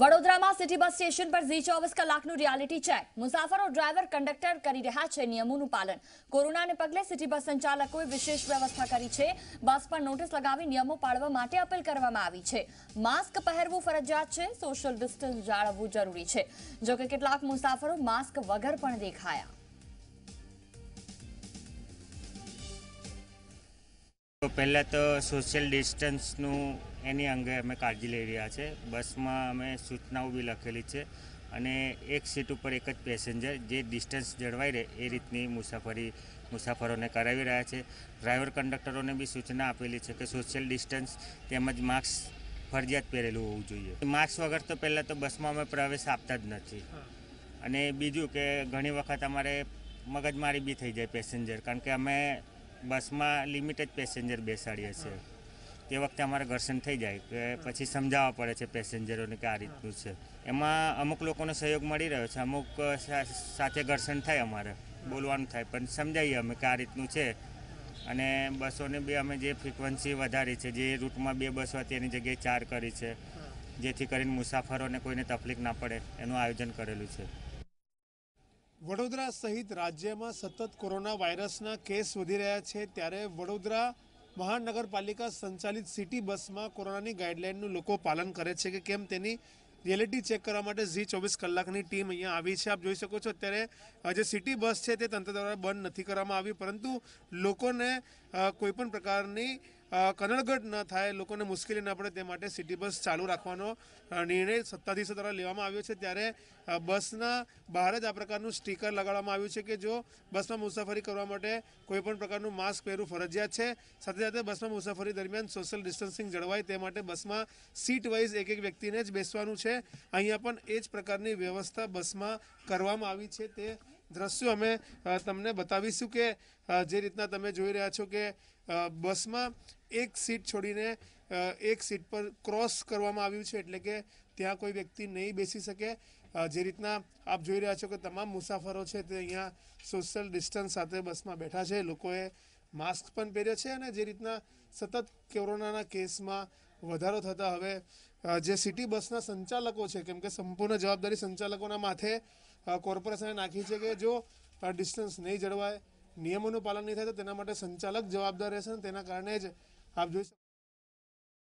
વડોદરામાં city bus station પર Zee ચોવીસ કલાકનું રિયાલિટી ચેક મુસાફરો ડ્રાઈવર કંડક્ટર કરી રહ્યા છે નિયમોનું પાલન કોરોનાને પગલે સિટી બસ સંચાલકોએ વિશેષ વ્યવસ્થા કરી છે બસ પર નોટિસ લગાવી નિયમો પાળવા માટે અપીલ કરવામાં આવી છે માસ્ક પહેરવું ફરજિયાત છે સોશિયલ ડિસ્ટન્સ જાળવવું જરૂરી છે જોકે કેટલાક મુસાફરો માસ્ક વગર પણ દેખાયા પહેલાં તો સોશિયલ ડિસ્ટન્સનું એની અંગે અમે કાળજી લઈ રહ્યા છે બસમાં અમે સૂચનાઓ બી લખેલી છે અને એક સીટ ઉપર એક જ પેસેન્જર જે ડિસ્ટન્સ જળવાઈ રહે એ રીતની મુસાફરી મુસાફરોને કરાવી રહ્યા છે ડ્રાઈવર કંડક્ટરોને બી સૂચના આપેલી છે કે સોશિયલ ડિસ્ટન્સ તેમજ માસ્ક ફરજિયાત પહેરેલું હોવું જોઈએ માસ્ક વગર તો પહેલાં તો બસમાં અમે પ્રવેશ આપતા જ નથી અને બીજું કે ઘણી વખત અમારે મગજમારી બી થઈ જાય પેસેન્જર કારણ કે અમે બસમાં લિમિટેડ પેસેન્જર બેસાડીએ છીએ તે વખતે અમારે ઘર્ષણ થઈ જાય કે પછી સમજાવવા પડે છે પેસેન્જરોને કે આ રીતનું છે એમાં અમુક લોકોનો સહયોગ મળી રહ્યો છે અમુક સાથે ઘર્ષણ થાય અમારે બોલવાનું થાય પણ સમજાવીએ અમે કે આ રીતનું છે અને બસોને બી અમે જે ફ્રિકવન્સી વધારી છે જે રૂટમાં બે બસો હતી એની જગ્યાએ ચાર કરી છે જેથી કરીને મુસાફરોને કોઈને તકલીફ ના પડે એનું આયોજન કરેલું છે વડોદરા સહિત રાજ્યમાં સતત કોરોના વાયરસના કેસ વધી રહ્યા છે ત્યારે વડોદરા મહાનગરપાલિકા સંચાલિત સિટી બસમાં કોરોનાની ગાઈડલાઇનનું લોકો પાલન કરે છે કે કેમ તેની રિયાલિટી ચેક કરવા માટે ઝી ચોવીસ કલાકની ટીમ અહીંયા આવી છે આપ જોઈ શકો છો અત્યારે જે સિટી બસ છે તે તંત્ર દ્વારા બંધ નથી કરવામાં આવી પરંતુ લોકોને કોઈપણ પ્રકારની કનડગઢ ન થાય લોકોને મુશ્કેલી ન પડે તે માટે સિટી બસ ચાલુ રાખવાનો નિર્ણય સત્તાધીશો દ્વારા લેવામાં આવ્યો છે ત્યારે બસના બહાર જ આ પ્રકારનું સ્ટીકર લગાડવામાં આવ્યું છે કે જો બસમાં મુસાફરી કરવા માટે કોઈપણ પ્રકારનું માસ્ક પહેરવું ફરજિયાત છે સાથે સાથે બસમાં મુસાફરી દરમિયાન સોશિયલ ડિસ્ટન્સિંગ જળવાય તે માટે બસમાં સીટ વાઇઝ એક એક વ્યક્તિને જ બેસવાનું છે અહીંયા પણ એ જ પ્રકારની વ્યવસ્થા બસમાં કરવામાં આવી છે તે દ્રશ્યો અમે તમને બતાવીશું કે જે રીતના તમે જોઈ રહ્યા છો કે બસમાં એક સીટ છોડીને એક સીટ પર ક્રોસ કરવામાં આવ્યું છે એટલે કે ત્યાં કોઈ વ્યક્તિ નહીં બેસી શકે જે રીતના આપ જોઈ રહ્યા છો કે તમામ મુસાફરો છે તે અહીંયા સોશિયલ ડિસ્ટન્સ સાથે બસમાં બેઠા છે લોકોએ માસ્ક પણ પહેર્યો છે અને જે રીતના સતત કોરોનાના કેસમાં વધારો થતાં હવે જે સિટી બસના સંચાલકો છે કેમ કે સંપૂર્ણ જવાબદારી સંચાલકોના માથે કોર્પોરેશને નાખી છે કે જો ડિસ્ટન્સ નહીં જળવાય નિયમોનું પાલન નહીં થાય તો તેના માટે સંચાલક જવાબદાર રહેશે અને તેના કારણે જ આપ જોઈ